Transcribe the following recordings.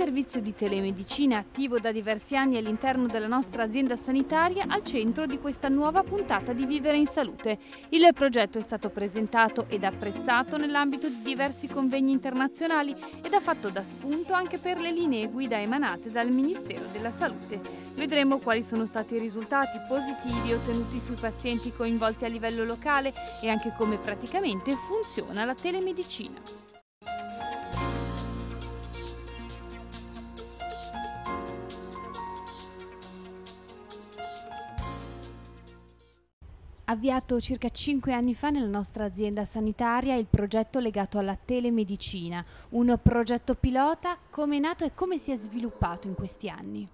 servizio di telemedicina attivo da diversi anni all'interno della nostra azienda sanitaria al centro di questa nuova puntata di Vivere in Salute. Il progetto è stato presentato ed apprezzato nell'ambito di diversi convegni internazionali ed ha fatto da spunto anche per le linee guida emanate dal Ministero della Salute. Vedremo quali sono stati i risultati positivi ottenuti sui pazienti coinvolti a livello locale e anche come praticamente funziona la telemedicina. avviato circa 5 anni fa nella nostra azienda sanitaria il progetto legato alla telemedicina, un progetto pilota, come è nato e come si è sviluppato in questi anni?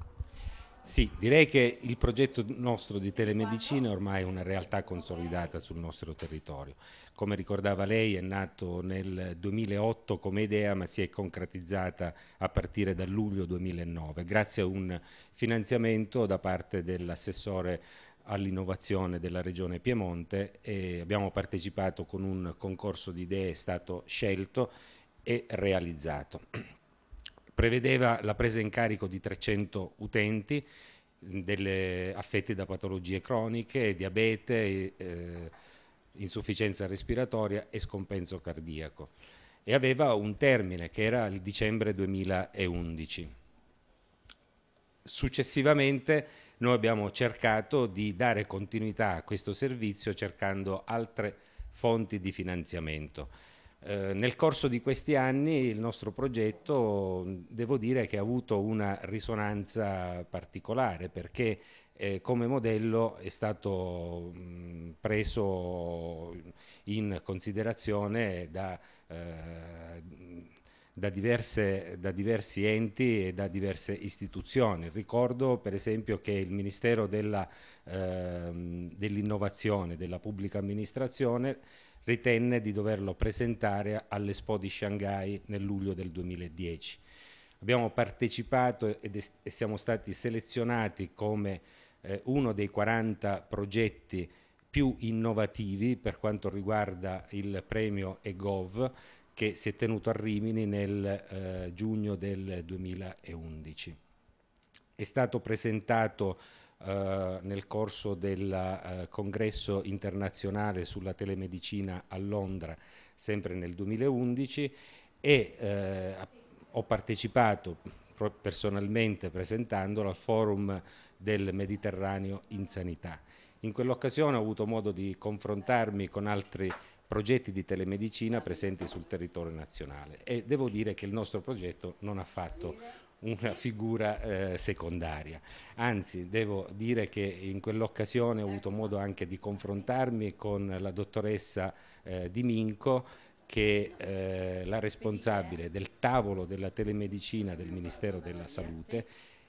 Sì, direi che il progetto nostro di telemedicina è ormai una realtà consolidata sul nostro territorio. Come ricordava lei è nato nel 2008 come idea ma si è concretizzata a partire dal luglio 2009 grazie a un finanziamento da parte dell'assessore all'innovazione della regione Piemonte e abbiamo partecipato con un concorso di idee, è stato scelto e realizzato. Prevedeva la presa in carico di 300 utenti delle, affetti da patologie croniche, diabete, eh, insufficienza respiratoria e scompenso cardiaco e aveva un termine che era il dicembre 2011. Successivamente noi abbiamo cercato di dare continuità a questo servizio cercando altre fonti di finanziamento. Eh, nel corso di questi anni il nostro progetto devo dire che ha avuto una risonanza particolare perché eh, come modello è stato mh, mm, preso in considerazione da eh, da, diverse, da, diversi enti e da diverse istituzioni. Ricordo per esempio che il Ministero ehm, dell'Innovazione ehm, dell della Pubblica Amministrazione ritenne di doverlo presentare all'Expo di Shanghai nel luglio del 2010. Abbiamo partecipato ed e siamo stati selezionati come eh, uno dei 40 progetti più innovativi per quanto riguarda il premio EGOV che si è tenuto a Rimini nel eh, giugno del 2011. È stato presentato eh, nel corso del eh, congresso internazionale sulla telemedicina a Londra, sempre nel 2011, e eh, ho partecipato personalmente presentandolo al forum del Mediterraneo in sanità. In quell'occasione ho avuto modo di confrontarmi con altri progetti di telemedicina presenti sul territorio nazionale e devo dire che il nostro progetto non ha fatto una figura eh, secondaria. Anzi, devo dire che in quell'occasione ho avuto modo anche di confrontarmi con la dottoressa eh, Di Minco che è eh, la responsabile del tavolo della telemedicina del Ministero della Salute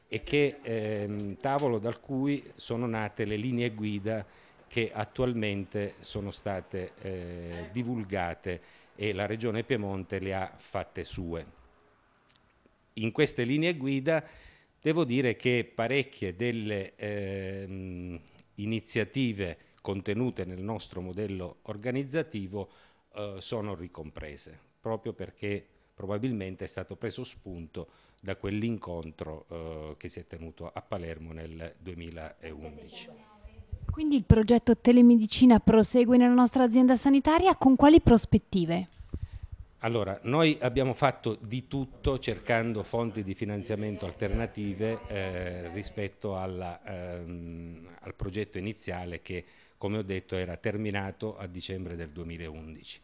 e che ehm, tavolo dal cui sono nate le linee guida che attualmente sono state eh, divulgate e la Regione Piemonte le ha fatte sue. In queste linee guida devo dire che parecchie delle eh, iniziative contenute nel nostro modello organizzativo eh, sono ricomprese, proprio perché probabilmente è stato preso spunto da quell'incontro eh, che si è tenuto a Palermo nel 2011. Quindi il progetto Telemedicina prosegue nella nostra azienda sanitaria con quali prospettive? Allora, noi abbiamo fatto di tutto cercando fonti di finanziamento alternative eh, rispetto alla, ehm, al progetto iniziale che, come ho detto, era terminato a dicembre del 2011.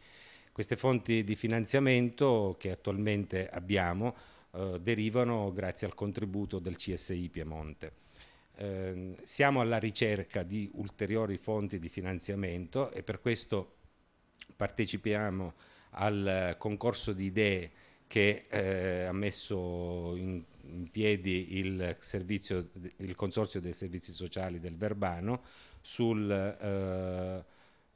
Queste fonti di finanziamento che attualmente abbiamo eh, derivano grazie al contributo del CSI Piemonte. Ehm, siamo alla ricerca di ulteriori fonti di finanziamento e per questo partecipiamo al concorso di idee che eh, ha messo in, in piedi il, servizio, il, Consorzio dei Servizi Sociali del Verbano sul, eh,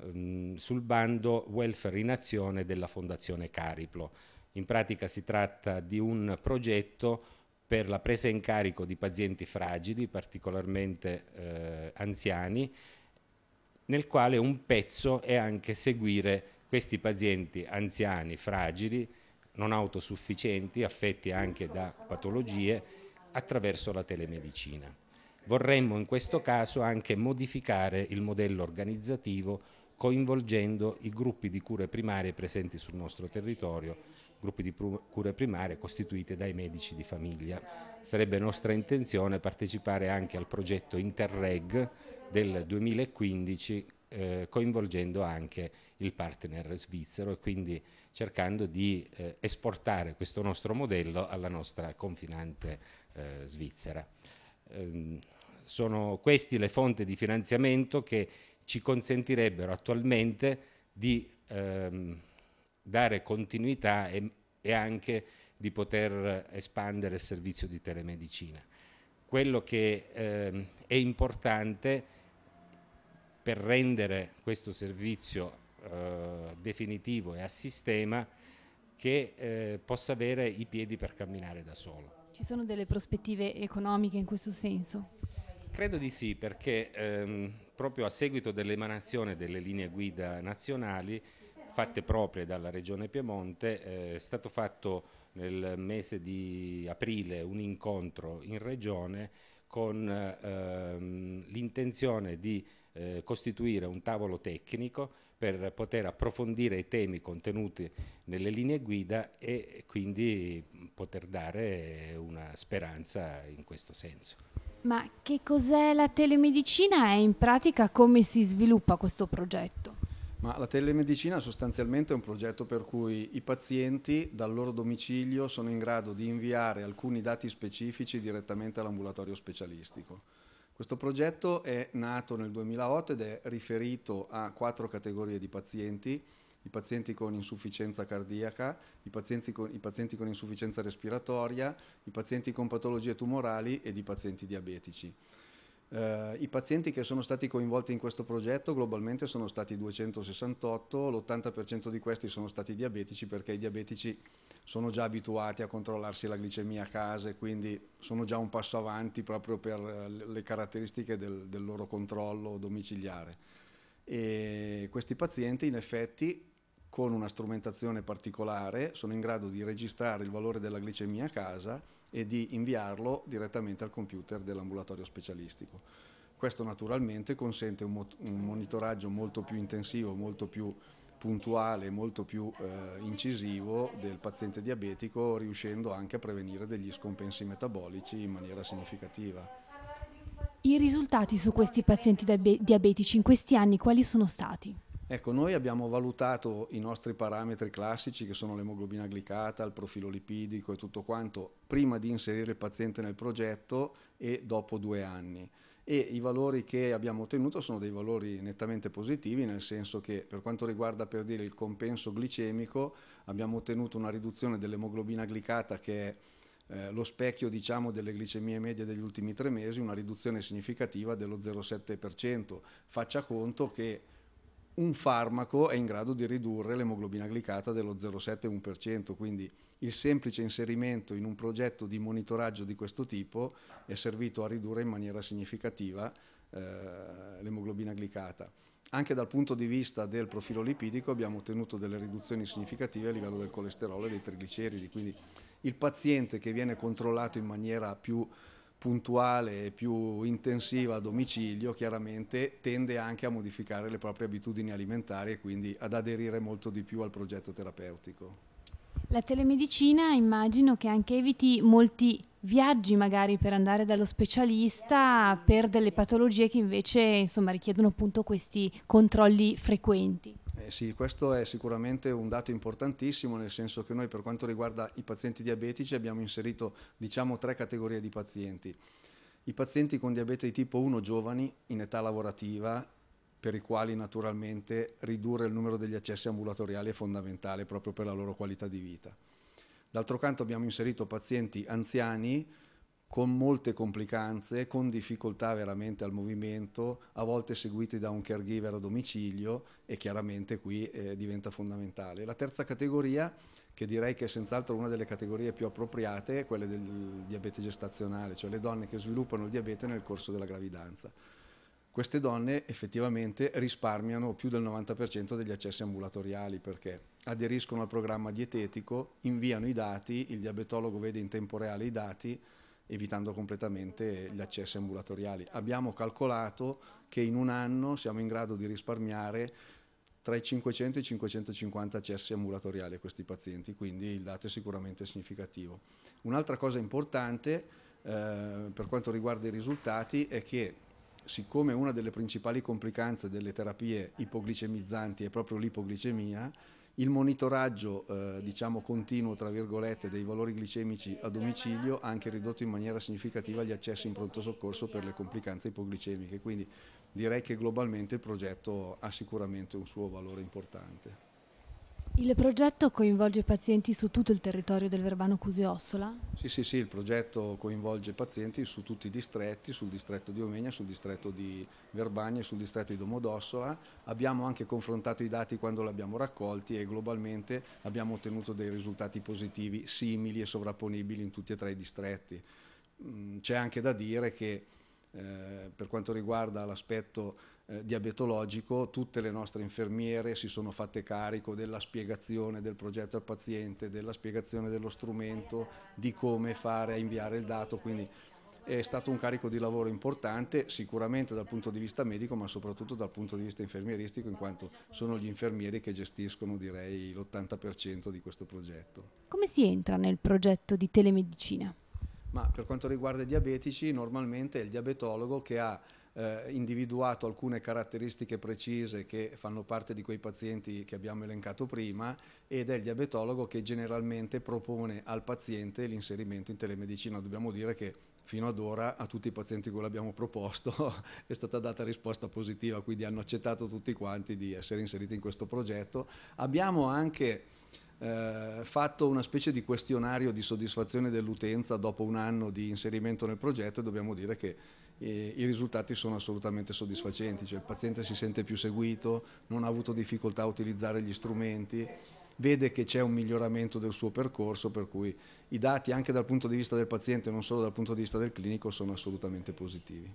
ehm, sul bando Welfare in Azione della Fondazione Cariplo. In pratica si tratta di un progetto per la presa in carico di pazienti fragili, particolarmente eh, anziani, nel quale un pezzo è anche seguire questi pazienti anziani, fragili, non autosufficienti, affetti anche da patologie, attraverso la telemedicina. Vorremmo in questo caso anche modificare il modello organizzativo coinvolgendo i gruppi di cure primarie presenti sul nostro territorio gruppi di cure primarie costituite dai medici di famiglia. Sarebbe nostra intenzione partecipare anche al progetto Interreg del 2015 eh, coinvolgendo anche il partner svizzero e quindi cercando di eh, esportare questo nostro modello alla nostra confinante eh, svizzera. Ehm, sono queste le fonti di finanziamento che ci consentirebbero attualmente di ehm, dare continuità e, e anche di poter espandere il servizio di telemedicina. Quello che eh, è importante per rendere questo servizio eh, definitivo e a sistema che eh, possa avere i piedi per camminare da solo. Ci sono delle prospettive economiche in questo senso? Credo di sì, perché ehm, proprio a seguito dell'emanazione delle linee guida nazionali fatte proprie dalla Regione Piemonte, eh, è stato fatto nel mese di aprile un incontro in Regione con ehm, l'intenzione di eh, costituire un tavolo tecnico per poter approfondire i temi contenuti nelle linee guida e quindi poter dare una speranza in questo senso. Ma che cos'è la telemedicina e in pratica come si sviluppa questo progetto? Ma la telemedicina sostanzialmente è un progetto per cui i pazienti dal loro domicilio sono in grado di inviare alcuni dati specifici direttamente all'ambulatorio specialistico. Questo progetto è nato nel 2008 ed è riferito a quattro categorie di pazienti, i pazienti con insufficienza cardiaca, i pazienti con, i pazienti con insufficienza respiratoria, i pazienti con patologie tumorali ed i pazienti diabetici. Eh, I pazienti che sono stati coinvolti in questo progetto globalmente sono stati 268, l'80% di questi sono stati diabetici perché i diabetici sono già abituati a controllarsi la glicemia a casa e quindi sono già un passo avanti proprio per eh, le caratteristiche del, del loro controllo domiciliare. E questi pazienti in effetti con una strumentazione particolare sono in grado di registrare il valore della glicemia a casa e di inviarlo direttamente al computer dell'ambulatorio specialistico. Questo naturalmente consente un, mo- un monitoraggio molto più intensivo, molto più puntuale, molto più eh, incisivo del paziente diabetico, riuscendo anche a prevenire degli scompensi metabolici in maniera significativa. I risultati su questi pazienti diabetici in questi anni quali sono stati? Ecco, noi abbiamo valutato i nostri parametri classici che sono l'emoglobina glicata, il profilo lipidico e tutto quanto prima di inserire il paziente nel progetto e dopo due anni. E i valori che abbiamo ottenuto sono dei valori nettamente positivi, nel senso che per quanto riguarda per dire il compenso glicemico abbiamo ottenuto una riduzione dell'emoglobina glicata che è eh, lo specchio diciamo, delle glicemie medie degli ultimi tre mesi, una riduzione significativa dello 0,7%. Faccia conto che un farmaco è in grado di ridurre l'emoglobina glicata dello 0,71%, quindi il semplice inserimento in un progetto di monitoraggio di questo tipo è servito a ridurre in maniera significativa eh, l'emoglobina glicata. Anche dal punto di vista del profilo lipidico abbiamo ottenuto delle riduzioni significative a livello del colesterolo e dei trigliceridi, quindi il paziente che viene controllato in maniera più puntuale e più intensiva a domicilio chiaramente tende anche a modificare le proprie abitudini alimentari e quindi ad aderire molto di più al progetto terapeutico. La telemedicina immagino che anche eviti molti viaggi magari per andare dallo specialista per delle patologie che invece insomma, richiedono appunto questi controlli frequenti sì, questo è sicuramente un dato importantissimo, nel senso che noi per quanto riguarda i pazienti diabetici abbiamo inserito diciamo tre categorie di pazienti. I pazienti con diabete di tipo 1 giovani in età lavorativa per i quali naturalmente ridurre il numero degli accessi ambulatoriali è fondamentale proprio per la loro qualità di vita. D'altro canto abbiamo inserito pazienti anziani con molte complicanze, con difficoltà veramente al movimento, a volte seguiti da un caregiver a domicilio e chiaramente qui eh, diventa fondamentale. La terza categoria, che direi che è senz'altro una delle categorie più appropriate, è quella del diabete gestazionale, cioè le donne che sviluppano il diabete nel corso della gravidanza. Queste donne effettivamente risparmiano più del 90% degli accessi ambulatoriali perché aderiscono al programma dietetico, inviano i dati, il diabetologo vede in tempo reale i dati, evitando completamente gli accessi ambulatoriali. Abbiamo calcolato che in un anno siamo in grado di risparmiare tra i 500 e i 550 accessi ambulatoriali a questi pazienti, quindi il dato è sicuramente significativo. Un'altra cosa importante eh, per quanto riguarda i risultati è che siccome una delle principali complicanze delle terapie ipoglicemizzanti è proprio l'ipoglicemia, il monitoraggio eh, diciamo continuo tra virgolette dei valori glicemici a domicilio ha anche ridotto in maniera significativa gli accessi in pronto soccorso per le complicanze ipoglicemiche quindi direi che globalmente il progetto ha sicuramente un suo valore importante il progetto coinvolge pazienti su tutto il territorio del Verbano Cusiossola? Sì, sì, sì, il progetto coinvolge pazienti su tutti i distretti, sul distretto di Omegna, sul distretto di Verbania e sul distretto di Domodossola. Abbiamo anche confrontato i dati quando li abbiamo raccolti e globalmente abbiamo ottenuto dei risultati positivi simili e sovrapponibili in tutti e tre i distretti. Mm, c'è anche da dire che eh, per quanto riguarda l'aspetto eh, diabetologico, tutte le nostre infermiere si sono fatte carico della spiegazione del progetto al paziente, della spiegazione dello strumento, di come fare a inviare il dato, quindi è stato un carico di lavoro importante sicuramente dal punto di vista medico ma soprattutto dal punto di vista infermieristico in quanto sono gli infermieri che gestiscono direi l'80% di questo progetto. Come si entra nel progetto di telemedicina? Ma per quanto riguarda i diabetici normalmente è il diabetologo che ha eh, individuato alcune caratteristiche precise che fanno parte di quei pazienti che abbiamo elencato prima ed è il diabetologo che generalmente propone al paziente l'inserimento in telemedicina. Dobbiamo dire che fino ad ora a tutti i pazienti che l'abbiamo proposto è stata data risposta positiva, quindi hanno accettato tutti quanti di essere inseriti in questo progetto. Abbiamo anche eh, fatto una specie di questionario di soddisfazione dell'utenza dopo un anno di inserimento nel progetto e dobbiamo dire che eh, i risultati sono assolutamente soddisfacenti, cioè il paziente si sente più seguito, non ha avuto difficoltà a utilizzare gli strumenti, vede che c'è un miglioramento del suo percorso, per cui i dati anche dal punto di vista del paziente, non solo dal punto di vista del clinico, sono assolutamente positivi.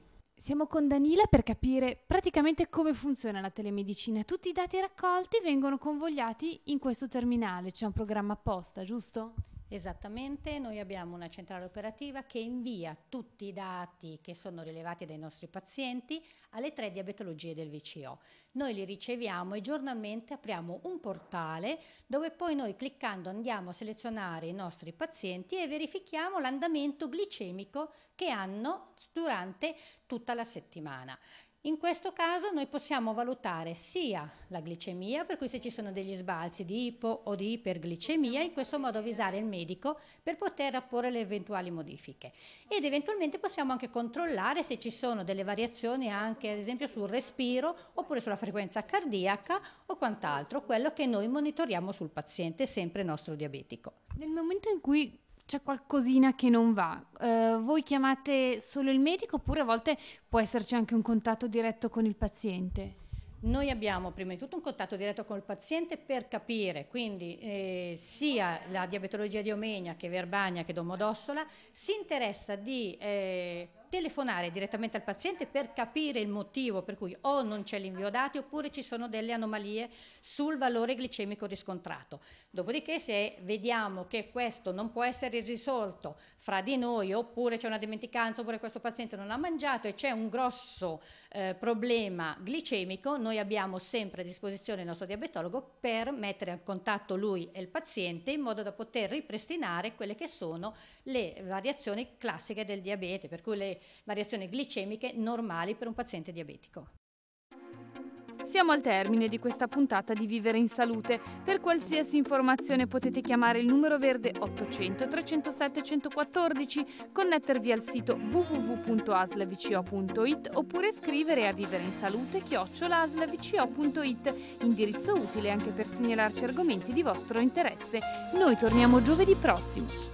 Siamo con Danila per capire praticamente come funziona la telemedicina. Tutti i dati raccolti vengono convogliati in questo terminale, c'è un programma apposta, giusto? Esattamente, noi abbiamo una centrale operativa che invia tutti i dati che sono rilevati dai nostri pazienti alle tre diabetologie del VCO. Noi li riceviamo e giornalmente apriamo un portale dove poi noi cliccando andiamo a selezionare i nostri pazienti e verifichiamo l'andamento glicemico che hanno durante tutta la settimana. In questo caso noi possiamo valutare sia la glicemia, per cui se ci sono degli sbalzi di ipo o di iperglicemia, in questo modo avvisare il medico per poter apporre le eventuali modifiche. Ed eventualmente possiamo anche controllare se ci sono delle variazioni anche ad esempio sul respiro oppure sulla frequenza cardiaca o quant'altro, quello che noi monitoriamo sul paziente, sempre nostro diabetico. Nel momento in cui c'è qualcosina che non va. Uh, voi chiamate solo il medico oppure a volte può esserci anche un contatto diretto con il paziente? Noi abbiamo prima di tutto un contatto diretto con il paziente per capire quindi eh, sia la diabetologia di Omegna che Verbania che Domodossola si interessa di eh, telefonare direttamente al paziente per capire il motivo per cui o non c'è l'invio dati oppure ci sono delle anomalie sul valore glicemico riscontrato. Dopodiché se vediamo che questo non può essere risolto fra di noi oppure c'è una dimenticanza oppure questo paziente non ha mangiato e c'è un grosso eh, problema glicemico, noi abbiamo sempre a disposizione il nostro diabetologo per mettere a contatto lui e il paziente in modo da poter ripristinare quelle che sono le variazioni classiche del diabete, per cui le variazioni glicemiche normali per un paziente diabetico. Siamo al termine di questa puntata di Vivere in Salute. Per qualsiasi informazione potete chiamare il numero verde 800 307 114, connettervi al sito www.aslavco.it oppure scrivere a vivere in salute chiocciolaslavco.it, indirizzo utile anche per segnalarci argomenti di vostro interesse. Noi torniamo giovedì prossimo.